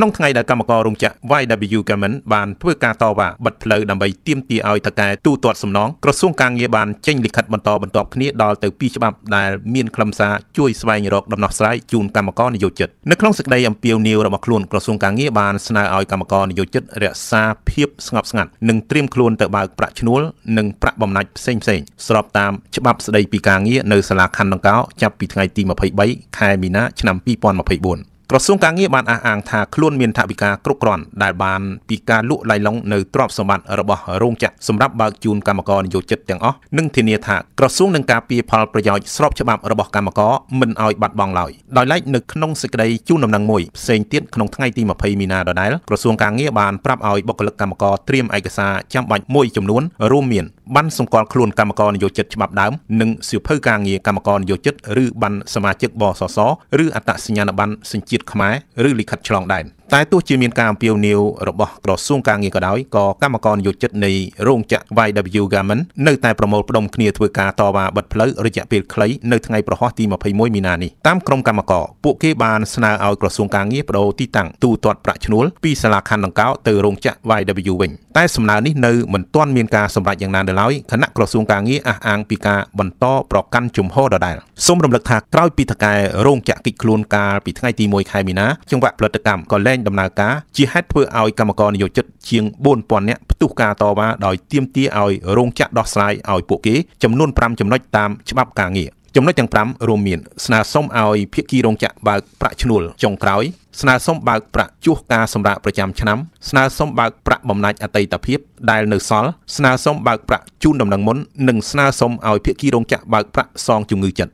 ក្នុងថ្ងៃដែលគណៈកម្មការរោងចក្រ YW Gamen បានធ្វើការតវ៉ាបិទផ្លូវដើម្បីទាមទារឲ្យតកែទូទាត់សំណងក្រសួងការងារបានចេញលិខិតបន្តបន្ទាប់គ្នាដល់ទៅ2ច្បាប់ដែលមានខ្លឹមសារជួយស្វែងរកដំណោះស្រាយជូនគណៈកម្មការនយោជិតនៅក្នុងសេចក្តីអំពាវនាវរបស់ខ្លួនក្រសួងការងារបានស្នើឲ្យគណៈកម្មការនយោជិតរក្សាភាពស្ងប់ស្ងាត់និងត្រៀមខ្លួនទៅបើកប្រាក់ឈ្នួលនិងប្រាក់បំណាច់ផ្សេងផ្សេងស្របតាមច្បាប់ស្តីពីការងារនៅសាលាខណ្ឌដង្កោចាប់ពីថ្ងៃទី23ខែមីនាឆ្នាំ2024ក្រសួងការងារបានអះអាងថាខ្លួនមានថវិកាគ្រប់គ្រាន់ដែលបានពីការលក់ឡៃឡុងនៅទ្រព្យសម្បត្តិរបស់រោងចក្រសម្រាប់បើកជូនកម្មករនិយោជិតទាំងអស់និងធានាថាក្រសួងនឹងការពារផលប្រយោជន៍ស្របច្បាប់របស់កម្មករមិនឲ្យបាត់បង់ឡើយដោយឡែកនៅក្នុងសេចក្តីជូនដំណឹងមួយផ្សេងទៀតក្នុងថ្ងៃទី20មីនាដដែលក្រសួងការងារបានប្រាប់ឲ្យបុគ្គលិកកម្មករត្រៀមឯកសារចាំបាច់មួយចំនួនរួមមានបានសម្គាល់ខ្លួនកម្មករនិយោជិតច្បាប់ដើមនិងសៀវភៅការងារកម្មករនិយោជិតឬបានសមាជិកបសសឬអត្តសញ្ញាណប័ណ្ណសញ្ជាតិជាតិខ្មែរឬលិខិតឆ្លងដែន។តែទោះជាមានការអំពាវនាវរបស់ក្រសួងការងារក៏ដោយក៏កម្មករនិយោជិតនៃរោងចក្រ YW Garment នៅតែប្រមូលផ្ដុំគ្នាធ្វើការតវ៉ាបិទផ្លូវរយៈពេលខ្លីនៅថ្ងៃប្រហោះទី21មីនានេះតាមក្រុមកម្មករពួកគេបានស្នើឲ្យក្រសួងការងារបដូរទីតាំងទូទាត់ប្រាក់ឈ្នួលពីសាលាខណ្ឌដង្កោទៅរោងចក្រ YW វិញតែសំណើនេះនៅមិនទាន់មានការសម្រេចយ៉ាងណានៅឡើយគណៈក្រសួងការងារអះអាងពីការបន្តប្រកាន់ជំហរដដែលសូមរំលឹកថាក្រោយពីថកែរោងចក្រគិចខ្លួនកាលពីថ្ងៃទី1ខែមីនាចង្វាក់ផលិតកម្មក៏លែងដំណើរការជាហេតុធ្វើឲ្យកម្មករនិយោជិតជាង4000នាក់ផ្ទុះការតវ៉ាដោយទាមទារឲ្យរោងចក្រដោះស្រាយឲ្យពួកគេចំនួន5ចំណុចតាមច្បាប់ការងារចំណុចទាំង5រួមមានស្នើសុំឲ្យភាគីរោងចក្របើកប្រាក់ឈ្នួលចុងក្រោយស្នើសុំបើកប្រាក់ជួសការសម្រាប់ប្រចាំឆ្នាំស្នើសុំបើកប្រាក់បំណាច់អតីតភាពដែលនៅសល់ស្នើសុំបើកប្រាក់ជូនដំណឹងមុននិងស្នើសុំឲ្យភាគីរោងចក្របើកប្រាក់សងជំងឺចិត្ត